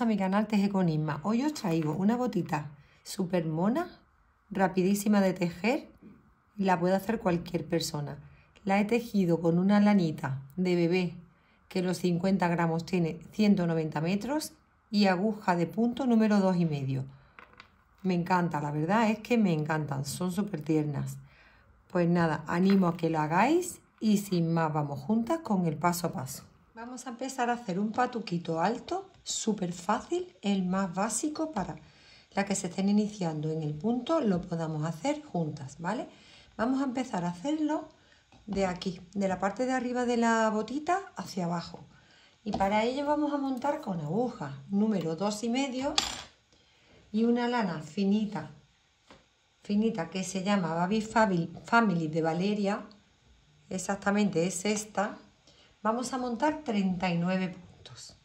a mi canal Teje con Isma. Hoy os traigo una botita súper mona, rapidísima de tejer, la puede hacer cualquier persona. La he tejido con una lanita de bebé que los 50 gramos tiene 190 metros y aguja de punto número 2 y medio. Me encanta, la verdad es que me encantan, son súper tiernas. Pues nada, animo a que lo hagáis y sin más vamos juntas con el paso a paso. Vamos a empezar a hacer un patuquito alto súper fácil, el más básico para la que se estén iniciando en el punto, lo podamos hacer juntas, ¿vale? Vamos a empezar a hacerlo de aquí, de la parte de arriba de la botita hacia abajo. Y para ello vamos a montar con aguja número dos y medio y una lana finita, finita que se llama Baby Family de Valeria, exactamente es esta, vamos a montar 39 puntos.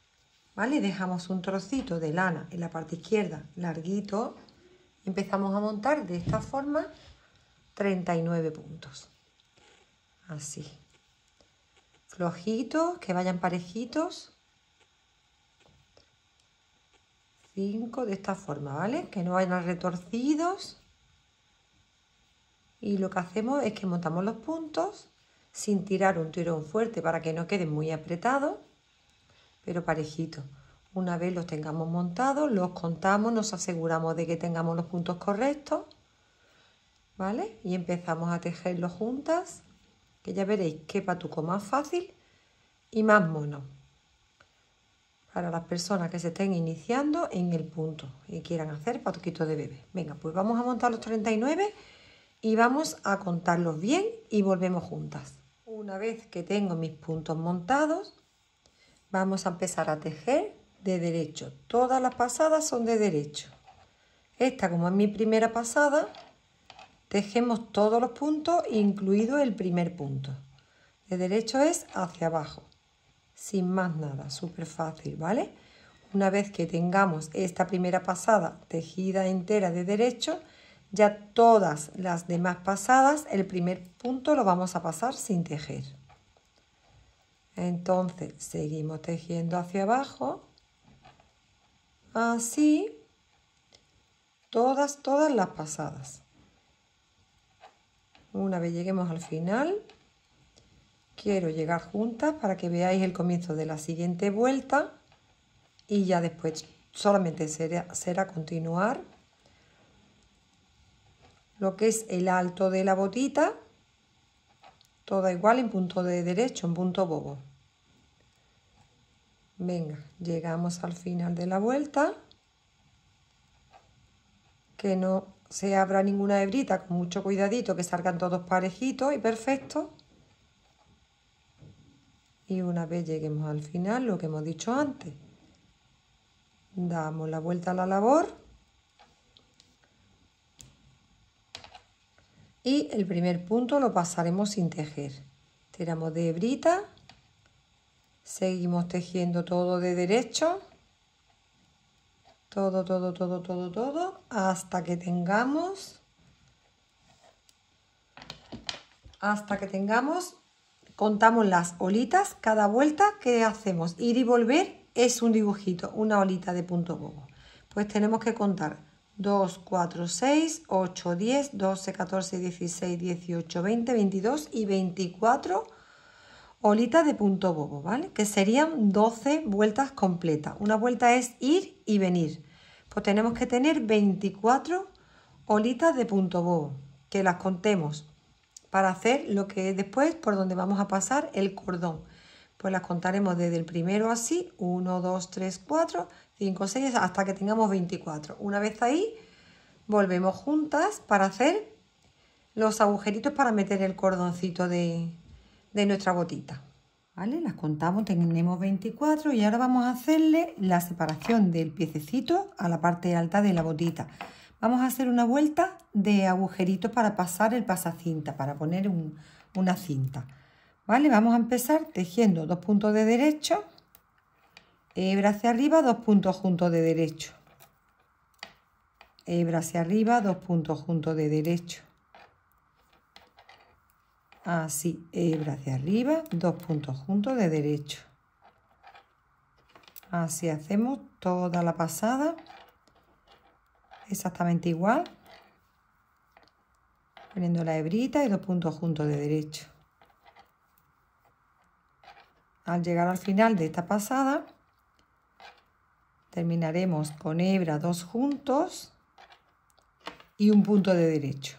¿vale? Dejamos un trocito de lana en la parte izquierda, larguito. Empezamos a montar de esta forma 39 puntos. Así. Flojitos, que vayan parejitos. 5 de esta forma, ¿vale? Que no vayan retorcidos. Y lo que hacemos es que montamos los puntos sin tirar un tirón fuerte para que no queden muy apretados pero parejito. Una vez los tengamos montados, los contamos, nos aseguramos de que tengamos los puntos correctos, ¿vale? Y empezamos a tejerlos juntas, que ya veréis qué patuco más fácil y más mono. Para las personas que se estén iniciando en el punto y quieran hacer patuquito de bebé. Venga, pues vamos a montar los 39 y vamos a contarlos bien y volvemos juntas. Una vez que tengo mis puntos montados, Vamos a empezar a tejer de derecho. Todas las pasadas son de derecho. Esta, como es mi primera pasada, tejemos todos los puntos, incluido el primer punto. De derecho es hacia abajo, sin más nada, súper fácil, ¿vale? Una vez que tengamos esta primera pasada tejida entera de derecho, ya todas las demás pasadas, el primer punto lo vamos a pasar sin tejer. Entonces seguimos tejiendo hacia abajo. Así todas, todas las pasadas. Una vez lleguemos al final, quiero llegar juntas para que veáis el comienzo de la siguiente vuelta y ya después solamente será, será continuar lo que es el alto de la botita Toda igual en punto de derecho, en punto bobo. Venga, llegamos al final de la vuelta. Que no se abra ninguna hebrita, con mucho cuidadito, que salgan todos parejitos y perfecto. Y una vez lleguemos al final, lo que hemos dicho antes, damos la vuelta a la labor y el primer punto lo pasaremos sin tejer tiramos de hebrita seguimos tejiendo todo de derecho todo todo todo todo todo hasta que tengamos hasta que tengamos contamos las olitas cada vuelta que hacemos ir y volver es un dibujito una olita de punto bobo pues tenemos que contar 2, 4, 6, 8, 10, 12, 14, 16, 18, 20, 22 y 24 olitas de punto bobo, ¿vale? Que serían 12 vueltas completas. Una vuelta es ir y venir. Pues tenemos que tener 24 olitas de punto bobo, que las contemos para hacer lo que es después por donde vamos a pasar el cordón pues las contaremos desde el primero así, 1, 2, 3, 4, 5, 6, hasta que tengamos 24. Una vez ahí, volvemos juntas para hacer los agujeritos para meter el cordoncito de, nuestra botita. ¿Vale? Las contamos, tenemos 24 y ahora vamos a hacerle la separación del piececito a la parte alta de la botita. Vamos a hacer una vuelta de agujeritos para pasar el pasacinta, para poner una cinta. ¿Vale? Vamos a empezar tejiendo dos puntos de derecho, hebra hacia arriba, dos puntos juntos de derecho. Hebra hacia arriba, dos puntos juntos de derecho. Así, hebra hacia arriba, dos puntos juntos de derecho. Así hacemos toda la pasada, exactamente igual, poniendo la hebrita y dos puntos juntos de derecho al llegar al final de esta pasada terminaremos con hebra dos juntos y un punto de derecho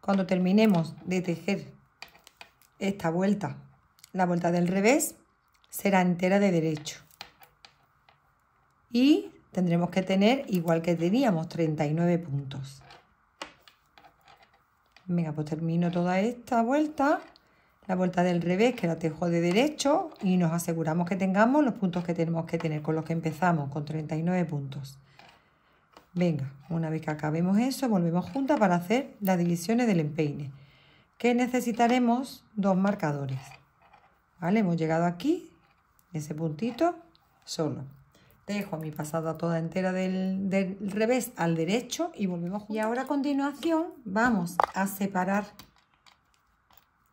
cuando terminemos de tejer esta vuelta la vuelta del revés será entera de derecho y tendremos que tener igual que teníamos 39 puntos venga pues termino toda esta vuelta la vuelta del revés que la tejo de derecho y nos aseguramos que tengamos los puntos que tenemos que tener con los que empezamos, con 39 puntos. Venga, una vez que acabemos eso, volvemos juntas para hacer las divisiones del empeine, que necesitaremos dos marcadores. ¿Vale? Hemos llegado aquí, ese puntito, solo. Dejo mi pasada toda entera del, del revés al derecho y volvemos Y ahora a continuación vamos a separar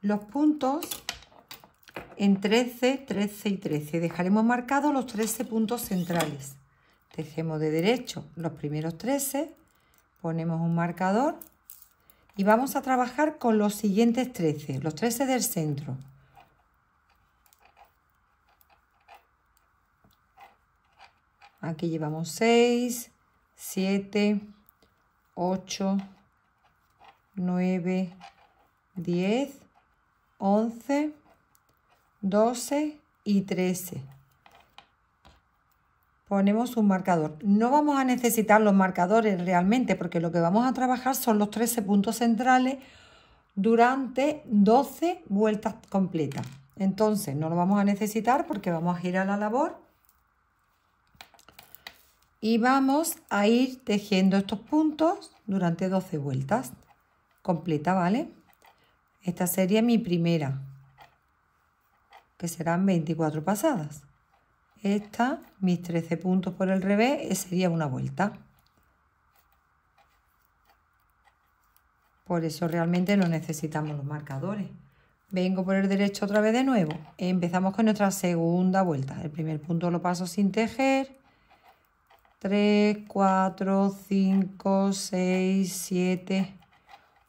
los puntos en 13, 13 y 13. Dejaremos marcados los 13 puntos centrales. Tejemos de derecho los primeros 13, ponemos un marcador y vamos a trabajar con los siguientes 13, los 13 del centro. Aquí llevamos 6, 7, 8, 9, 10, 11, 12 y 13. Ponemos un marcador. No vamos a necesitar los marcadores realmente porque lo que vamos a trabajar son los 13 puntos centrales durante 12 vueltas completas. Entonces no lo vamos a necesitar porque vamos a girar la labor y vamos a ir tejiendo estos puntos durante 12 vueltas completas, ¿vale? Esta sería mi primera, que serán 24 pasadas. Esta, mis 13 puntos por el revés, eh, sería una vuelta. Por eso realmente no necesitamos los marcadores. Vengo por el derecho otra vez de nuevo. Empezamos con nuestra segunda vuelta. El primer punto lo paso sin tejer. 3, 4, 5, 6, 7,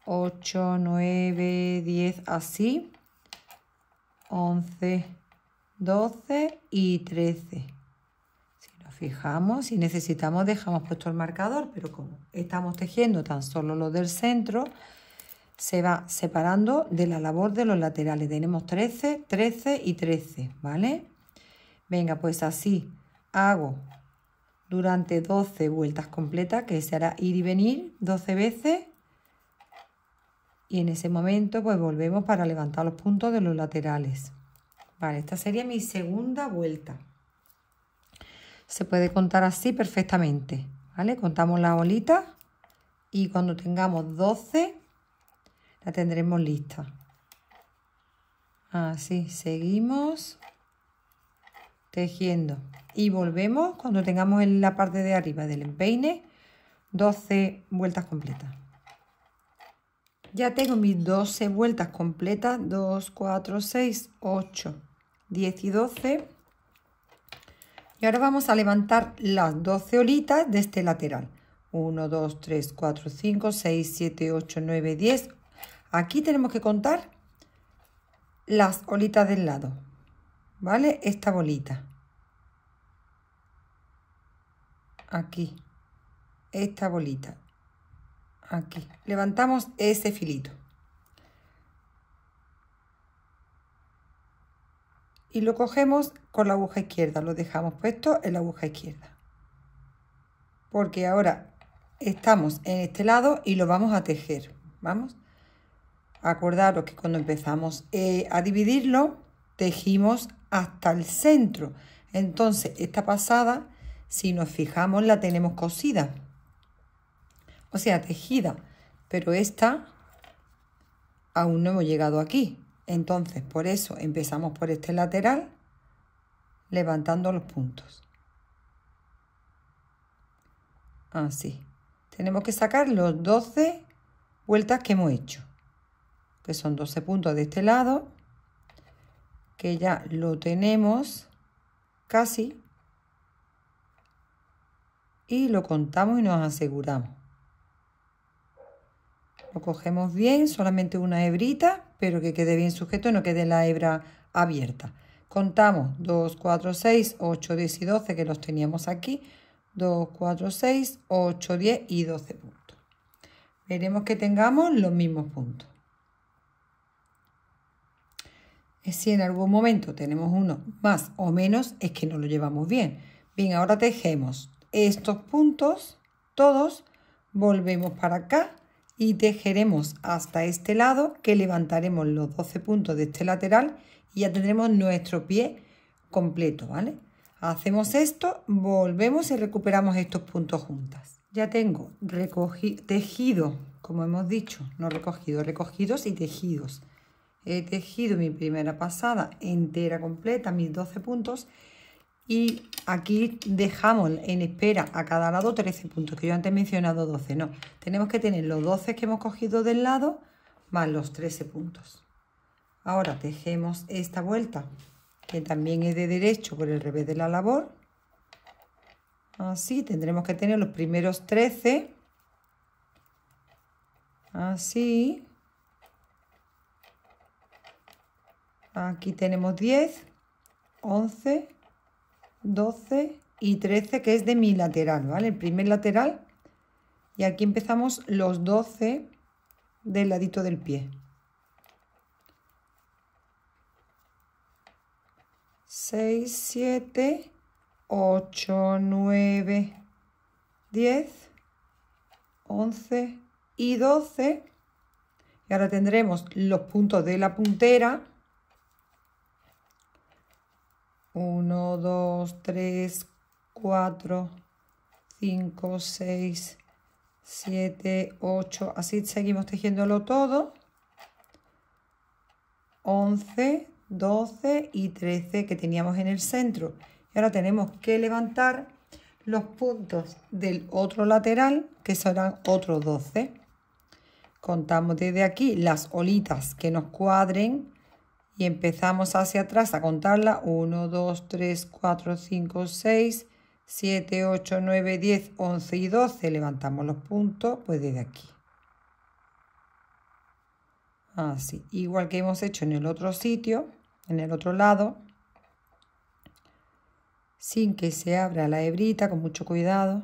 8, 9, 10, así. 11, 12 y 13. Si nos fijamos, si necesitamos dejamos puesto el marcador, pero como estamos tejiendo tan solo lo del centro, se va separando de la labor de los laterales. Tenemos 13, 13 y 13, ¿vale? Venga, pues así hago durante 12 vueltas completas, que será ir y venir 12 veces y en ese momento pues volvemos para levantar los puntos de los laterales. Vale, esta sería mi segunda vuelta. Se puede contar así perfectamente, ¿vale? Contamos la bolita y cuando tengamos 12 la tendremos lista. Así, seguimos tejiendo y volvemos cuando tengamos en la parte de arriba del empeine 12 vueltas completas. Ya tengo mis 12 vueltas completas. 2, 4, 6, 8, 10 y 12. Y ahora vamos a levantar las 12 olitas de este lateral. 1, 2, 3, 4, 5, 6, 7, 8, 9, 10. Aquí tenemos que contar las olitas del lado. ¿Vale? Esta bolita. Aquí. Esta bolita aquí levantamos ese filito y lo cogemos con la aguja izquierda lo dejamos puesto en la aguja izquierda porque ahora estamos en este lado y lo vamos a tejer vamos acordaros que cuando empezamos eh, a dividirlo tejimos hasta el centro entonces esta pasada si nos fijamos la tenemos cosida o sea, tejida, pero esta aún no hemos llegado aquí. Entonces, por eso empezamos por este lateral, levantando los puntos. Así. Tenemos que sacar los 12 vueltas que hemos hecho, que son 12 puntos de este lado, que ya lo tenemos casi, y lo contamos y nos aseguramos cogemos bien, solamente una hebrita, pero que quede bien sujeto, no quede la hebra abierta. Contamos 2, 4, 6, 8, 10 y 12 que los teníamos aquí. 2, 4, 6, 8, 10 y 12 puntos. Veremos que tengamos los mismos puntos. Si en algún momento tenemos uno más o menos, es que no lo llevamos bien. Bien, ahora tejemos estos puntos, todos, volvemos para acá y tejeremos hasta este lado que levantaremos los 12 puntos de este lateral y ya tendremos nuestro pie completo, ¿vale? Hacemos esto, volvemos y recuperamos estos puntos juntas. Ya tengo recogido, tejido, como hemos dicho, no recogido, recogidos y tejidos. He tejido mi primera pasada entera completa, mis 12 puntos, y aquí dejamos en espera a cada lado 13 puntos, que yo antes he mencionado 12, no. Tenemos que tener los 12 que hemos cogido del lado más los 13 puntos. Ahora tejemos esta vuelta, que también es de derecho por el revés de la labor. Así tendremos que tener los primeros 13. Así. Aquí tenemos 10, 11, 12 y 13, que es de mi lateral, ¿vale? El primer lateral. Y aquí empezamos los 12 del ladito del pie. 6, 7, 8, 9, 10, 11 y 12. Y ahora tendremos los puntos de la puntera 1, 2, 3, 4, 5, 6, 7, 8. Así seguimos tejiéndolo todo. 11, 12 y 13 que teníamos en el centro. Y ahora tenemos que levantar los puntos del otro lateral, que serán otros 12. Contamos desde aquí las olitas que nos cuadren y empezamos hacia atrás a contarla. 1, 2, 3, 4, 5, 6, 7, 8, 9, 10, 11 y 12. Levantamos los puntos pues desde aquí. Así, igual que hemos hecho en el otro sitio, en el otro lado, sin que se abra la hebrita, con mucho cuidado.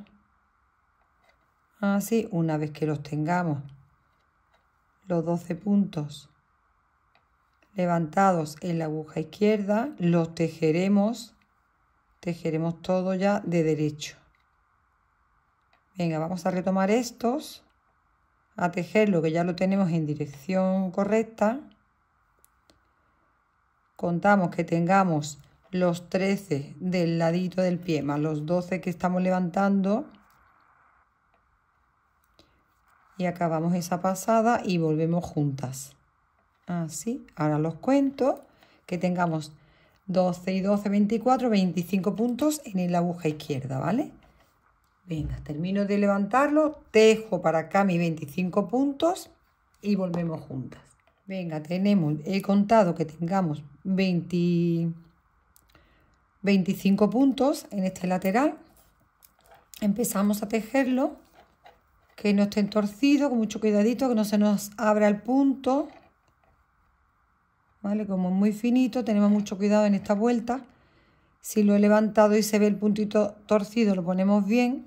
Así, una vez que los tengamos, los 12 puntos levantados en la aguja izquierda, los tejeremos, tejeremos todo ya de derecho. Venga, vamos a retomar estos, a tejerlo que ya lo tenemos en dirección correcta. Contamos que tengamos los 13 del ladito del pie más los 12 que estamos levantando. Y acabamos esa pasada y volvemos juntas. Así, ahora los cuento, que tengamos 12 y 12, 24, 25 puntos en la aguja izquierda, ¿vale? Venga, termino de levantarlo, tejo para acá mis 25 puntos y volvemos juntas. Venga, tenemos, he contado que tengamos 20, 25 puntos en este lateral. Empezamos a tejerlo, que no esté entorcido, con mucho cuidadito, que no se nos abra el punto. ¿vale? Como muy finito, tenemos mucho cuidado en esta vuelta. Si lo he levantado y se ve el puntito torcido, lo ponemos bien,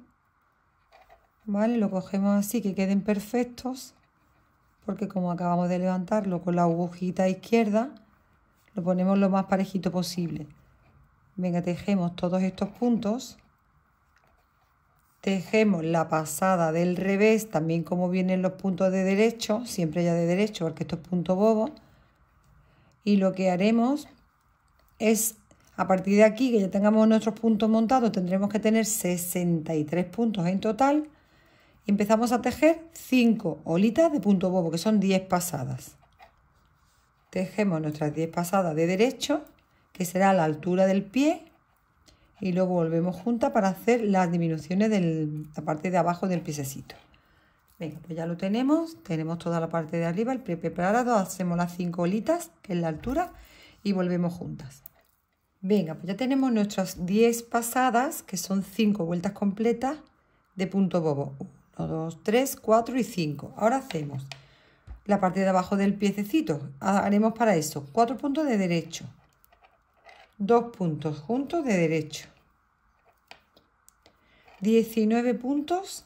¿vale? Lo cogemos así, que queden perfectos, porque como acabamos de levantarlo con la agujita izquierda, lo ponemos lo más parejito posible. Venga, tejemos todos estos puntos. Tejemos la pasada del revés, también como vienen los puntos de derecho, siempre ya de derecho, porque esto es punto bobo y lo que haremos es a partir de aquí que ya tengamos nuestros puntos montados tendremos que tener 63 puntos en total y empezamos a tejer 5 olitas de punto bobo que son 10 pasadas tejemos nuestras 10 pasadas de derecho que será la altura del pie y luego volvemos juntas para hacer las disminuciones de la parte de abajo del piececito Venga, pues ya lo tenemos, tenemos toda la parte de arriba, el preparado, hacemos las 5 olitas, que es la altura, y volvemos juntas. Venga, pues ya tenemos nuestras 10 pasadas, que son 5 vueltas completas de punto bobo. 1, 2, 3, 4 y 5. Ahora hacemos la parte de abajo del piececito. Ah, haremos para eso 4 puntos de derecho, 2 puntos juntos de derecho, 19 puntos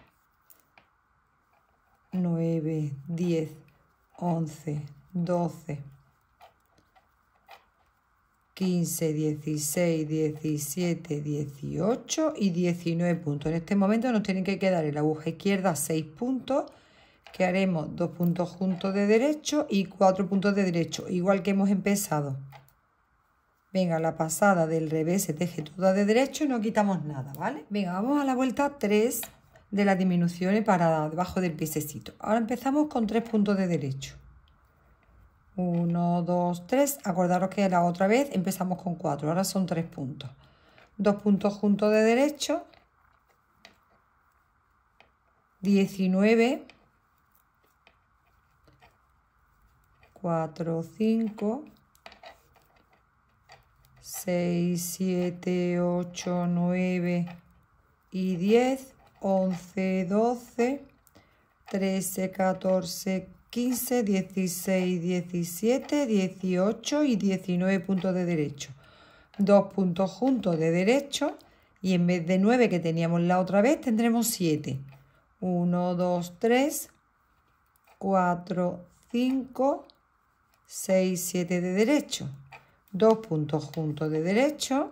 9, 10, 11, 12, 15, 16, 17, 18 y 19 puntos. En este momento nos tienen que quedar el la aguja izquierda 6 puntos, que haremos 2 puntos juntos de derecho y 4 puntos de derecho, igual que hemos empezado. Venga, la pasada del revés se teje toda de derecho y no quitamos nada, ¿vale? Venga, vamos a la vuelta 3 de las disminuciones para debajo del piececito. Ahora empezamos con tres puntos de derecho. 1, 2, 3. Acordaros que la otra vez empezamos con 4. Ahora son 3 puntos. 2 puntos juntos de derecho. 19. 4, 5. 6, 7, 8, 9 y 10. 11, 12, 13, 14, 15, 16, 17, 18 y 19 puntos de derecho. Dos puntos juntos de derecho y en vez de 9 que teníamos la otra vez tendremos 7. 1, 2, 3, 4, 5, 6, 7 de derecho. Dos puntos juntos de derecho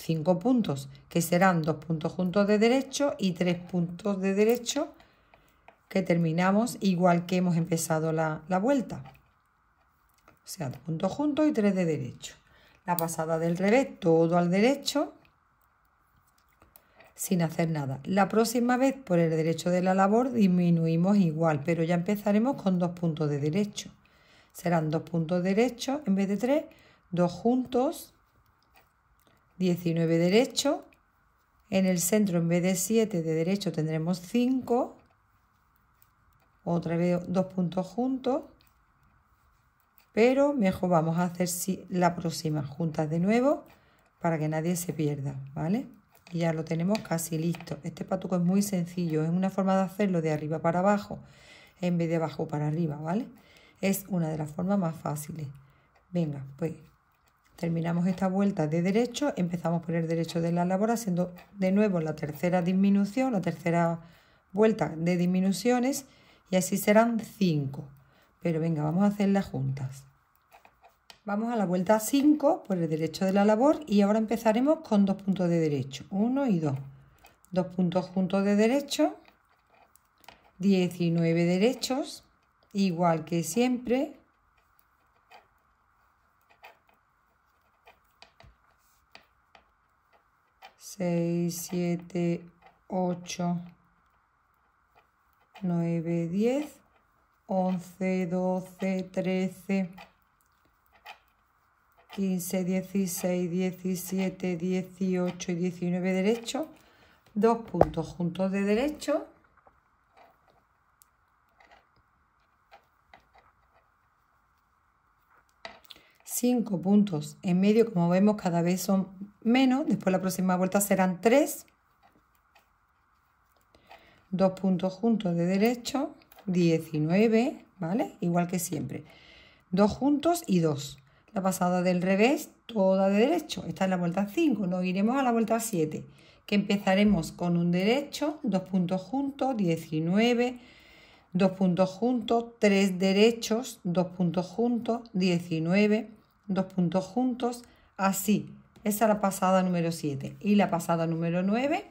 5 puntos, que serán 2 puntos juntos de derecho y 3 puntos de derecho que terminamos igual que hemos empezado la, vuelta. O sea, 2 puntos juntos y 3 de derecho. La pasada del revés, todo al derecho, sin hacer nada. La próxima vez, por el derecho de la labor, disminuimos igual, pero ya empezaremos con 2 puntos de derecho. Serán 2 puntos derechos en vez de 3, 2 juntos 19 derecho. En el centro, en vez de 7 de derecho, tendremos 5. Otra vez dos puntos juntos. Pero mejor vamos a hacer la próxima juntas de nuevo para que nadie se pierda, ¿vale? Y ya lo tenemos casi listo. Este patuco es muy sencillo, es una forma de hacerlo de arriba para abajo en vez de abajo para arriba, ¿vale? Es una de las formas más fáciles. Venga, pues Terminamos esta vuelta de derecho, empezamos por el derecho de la labor haciendo de nuevo la tercera disminución, la tercera vuelta de disminuciones y así serán 5. Pero venga, vamos a hacerlas juntas. Vamos a la vuelta 5 por el derecho de la labor y ahora empezaremos con dos puntos de derecho, 1 y 2. Dos. dos puntos juntos de derecho, 19 derechos, igual que siempre, 6, 7, 8, 9, 10, 11, 12, 13, 15, 16, 17, 18 y 19 derecho, dos puntos juntos de derecho, cinco puntos en medio, como vemos cada vez son menos, después la próxima vuelta serán 3, dos puntos juntos de derecho, 19, ¿vale? Igual que siempre, dos juntos y 2, La pasada del revés, toda de derecho, esta es la vuelta 5, nos iremos a la vuelta 7, que empezaremos con un derecho, dos puntos juntos, 19, dos puntos juntos, tres derechos, dos puntos juntos, 19, dos puntos juntos, así esa es la pasada número 7. Y la pasada número 9,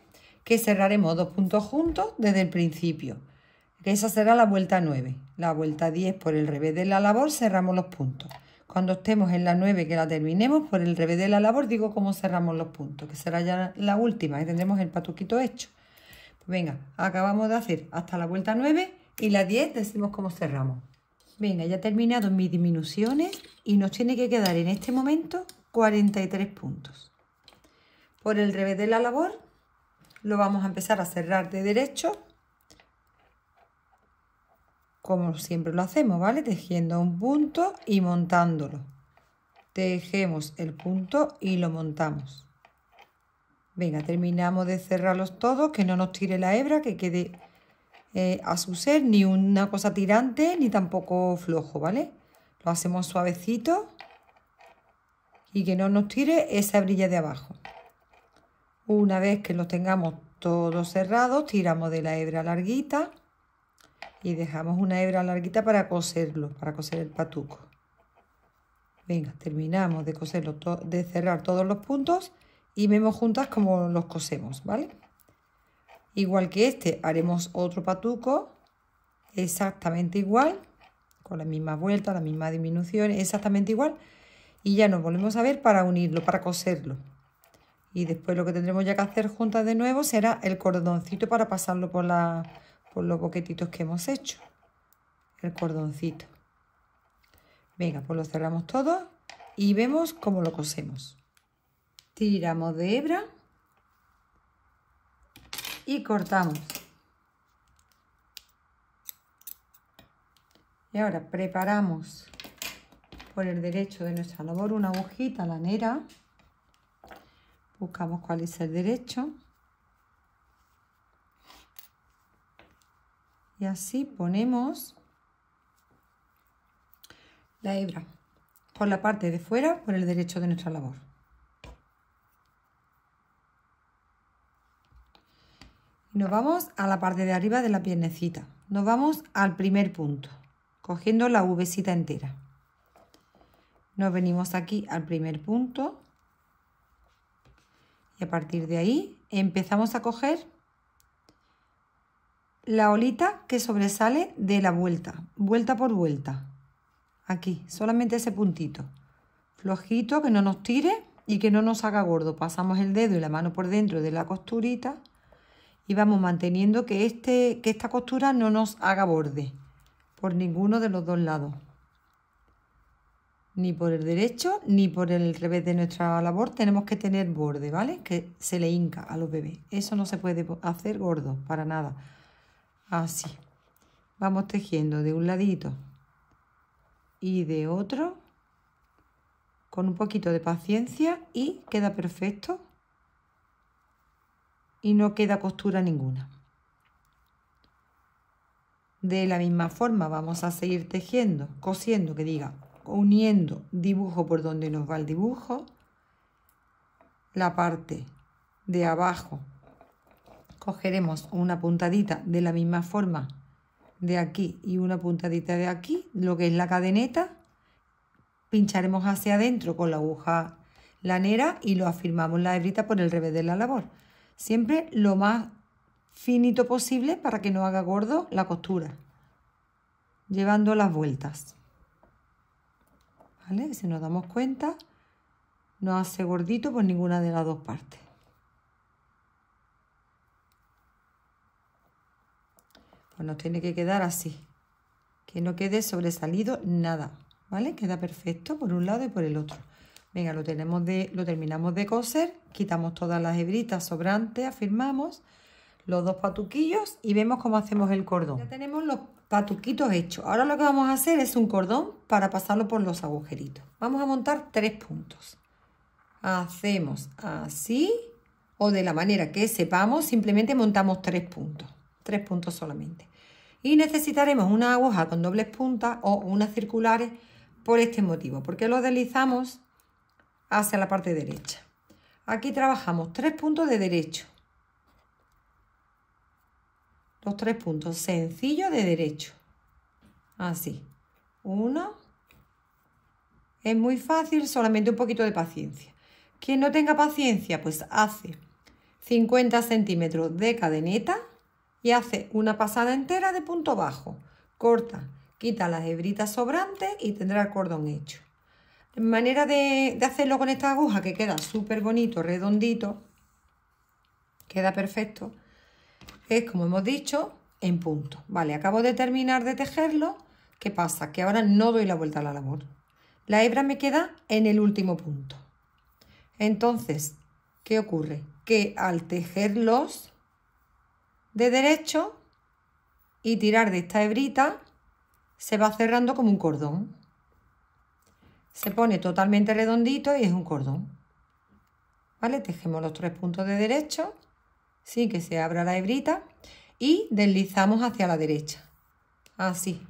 que cerraremos dos puntos juntos desde el principio. Esa será la vuelta 9. La vuelta 10 por el revés de la labor cerramos los puntos. Cuando estemos en la 9 que la terminemos, por el revés de la labor digo cómo cerramos los puntos, que será ya la última y tendremos el patuquito hecho. venga, acabamos de hacer hasta la vuelta 9 y la 10 decimos cómo cerramos. Venga, ya he terminado mis disminuciones y nos tiene que quedar en este momento 43 puntos. Por el revés de la labor lo vamos a empezar a cerrar de derecho como siempre lo hacemos, ¿vale? Tejiendo un punto y montándolo. Tejemos el punto y lo montamos. Venga, terminamos de cerrarlos todos, que no nos tire la hebra, que quede eh, a su ser, ni una cosa tirante, ni tampoco flojo, ¿vale? Lo hacemos suavecito y que no nos tire esa brilla de abajo. Una vez que los tengamos todos cerrados, tiramos de la hebra larguita y dejamos una hebra larguita para coserlo, para coser el patuco. Venga, terminamos de coserlo, de cerrar todos los puntos y vemos juntas como los cosemos, ¿vale? Igual que este, haremos otro patuco exactamente igual, con la misma vuelta, la misma disminución, exactamente igual, y ya nos volvemos a ver para unirlo, para coserlo. Y después lo que tendremos ya que hacer juntas de nuevo será el cordoncito para pasarlo por, la, por los boquetitos que hemos hecho. El cordoncito. Venga, pues lo cerramos todo y vemos cómo lo cosemos. Tiramos de hebra y cortamos. Y ahora preparamos por el derecho de nuestra labor una agujita lanera. Buscamos cuál es el derecho. Y así ponemos la hebra por la parte de fuera por el derecho de nuestra labor. Y nos vamos a la parte de arriba de la piernecita. Nos vamos al primer punto, cogiendo la V entera. Nos venimos aquí al primer punto y a partir de ahí empezamos a coger la olita que sobresale de la vuelta, vuelta por vuelta. Aquí, solamente ese puntito. Flojito, que no nos tire y que no nos haga gordo. Pasamos el dedo y la mano por dentro de la costurita y vamos manteniendo que, este, que esta costura no nos haga borde por ninguno de los dos lados ni por el derecho ni por el revés de nuestra labor tenemos que tener borde, ¿vale? Que se le hinca a los bebés. Eso no se puede hacer gordo, para nada. Así. Vamos tejiendo de un ladito y de otro con un poquito de paciencia y queda perfecto y no queda costura ninguna. De la misma forma vamos a seguir tejiendo, cosiendo, que diga uniendo dibujo por donde nos va el dibujo, la parte de abajo cogeremos una puntadita de la misma forma de aquí y una puntadita de aquí, lo que es la cadeneta, pincharemos hacia adentro con la aguja lanera y lo afirmamos la hebrita por el revés de la labor. Siempre lo más finito posible para que no haga gordo la costura, llevando las vueltas. Si nos damos cuenta, no hace gordito por ninguna de las dos partes. Pues nos tiene que quedar así, que no quede sobresalido nada, ¿vale? Queda perfecto por un lado y por el otro. Venga, lo, tenemos de, lo terminamos de coser, quitamos todas las hebritas sobrantes, afirmamos los dos patuquillos y vemos cómo hacemos el cordón. Ya tenemos los, patuquitos hecho. Ahora lo que vamos a hacer es un cordón para pasarlo por los agujeritos. Vamos a montar tres puntos. Hacemos así o de la manera que sepamos, simplemente montamos tres puntos. Tres puntos solamente. Y necesitaremos una aguja con dobles puntas o unas circulares por este motivo, porque lo deslizamos hacia la parte derecha. Aquí trabajamos tres puntos de derecho, tres puntos sencillo de derecho. Así. Uno. Es muy fácil, solamente un poquito de paciencia. Quien no tenga paciencia, pues hace 50 centímetros de cadeneta y hace una pasada entera de punto bajo. Corta, quita las hebritas sobrantes y tendrá el cordón hecho. Manera de, de hacerlo con esta aguja que queda súper bonito, redondito, queda perfecto, es, como hemos dicho, en punto. Vale, acabo de terminar de tejerlo. ¿Qué pasa? Que ahora no doy la vuelta a la labor. La hebra me queda en el último punto. Entonces, ¿qué ocurre? Que al tejerlos de derecho y tirar de esta hebrita, se va cerrando como un cordón. Se pone totalmente redondito y es un cordón. ¿Vale? Tejemos los tres puntos de derecho ¿sí? que se abra la hebrita y deslizamos hacia la derecha. Así,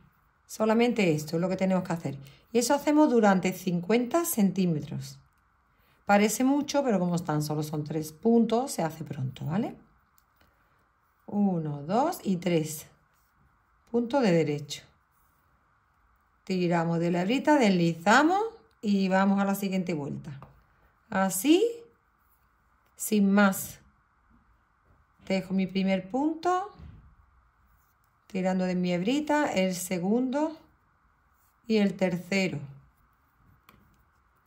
solamente esto es lo que tenemos que hacer. Y eso hacemos durante 50 centímetros. Parece mucho, pero como están solo son tres puntos, se hace pronto, ¿vale? Uno, dos y tres. Punto de derecho. Tiramos de la hebrita, deslizamos y vamos a la siguiente vuelta. Así, sin más tejo mi primer punto tirando de mi hebrita, el segundo y el tercero.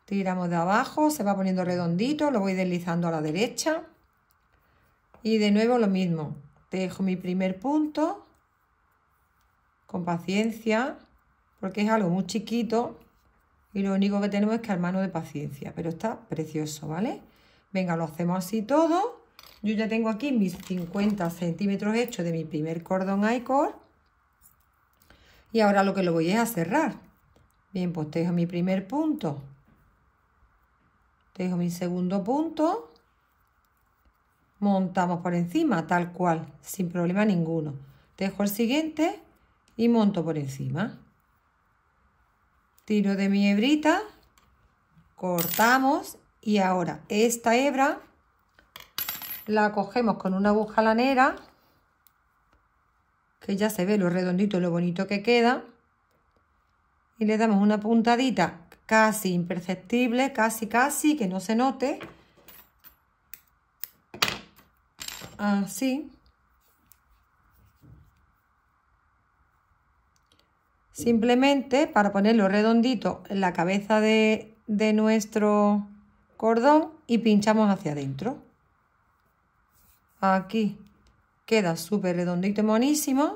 Tiramos de abajo, se va poniendo redondito, lo voy deslizando a la derecha. Y de nuevo lo mismo, tejo dejo mi primer punto con paciencia, porque es algo muy chiquito y lo único que tenemos es que mano de paciencia, pero está precioso, ¿vale? Venga, lo hacemos así todo yo ya tengo aquí mis 50 centímetros hechos de mi primer cordón i Y ahora lo que lo voy es a cerrar. Bien, pues tejo mi primer punto. Tejo mi segundo punto. Montamos por encima, tal cual, sin problema ninguno. Tejo el siguiente y monto por encima. Tiro de mi hebrita, cortamos y ahora esta hebra la cogemos con una aguja lanera, que ya se ve lo redondito y lo bonito que queda, y le damos una puntadita casi imperceptible, casi casi, que no se note, así, simplemente para ponerlo redondito en la cabeza de, de nuestro cordón y pinchamos hacia adentro. Aquí queda súper redondito y monísimo.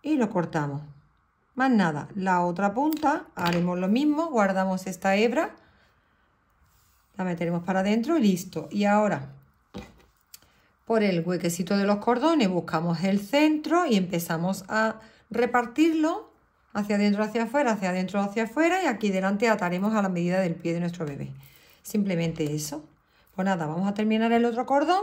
Y lo cortamos. Más nada, la otra punta haremos lo mismo, guardamos esta hebra, la meteremos para adentro y listo. Y ahora, por el huequecito de los cordones, buscamos el centro y empezamos a repartirlo hacia adentro, hacia afuera, hacia adentro, hacia afuera y aquí delante ataremos a la medida del pie de nuestro bebé. Simplemente eso. Pues nada, vamos a terminar el otro cordón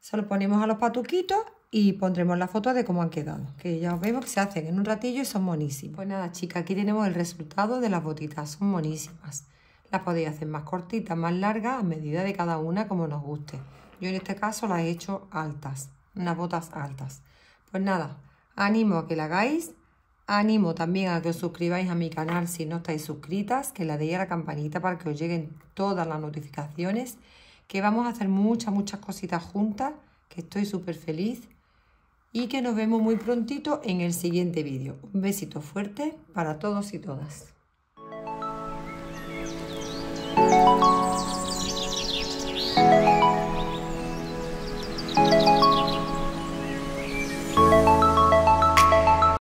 Solo ponemos a los patuquitos y pondremos la foto de cómo han quedado, que ya os vemos que se hacen en un ratillo y son monísimos. Pues nada, chicas, aquí tenemos el resultado de las botitas, son monísimas. Las podéis hacer más cortitas, más largas, a medida de cada una como nos guste. Yo en este caso las he hecho altas, unas botas altas. Pues nada, animo a que la hagáis, animo también a que os suscribáis a mi canal si no estáis suscritas, que la deis a la campanita para que os lleguen todas las notificaciones que vamos a hacer muchas, muchas cositas juntas, que estoy súper feliz y que nos vemos muy prontito en el siguiente vídeo. Un besito fuerte para todos y todas.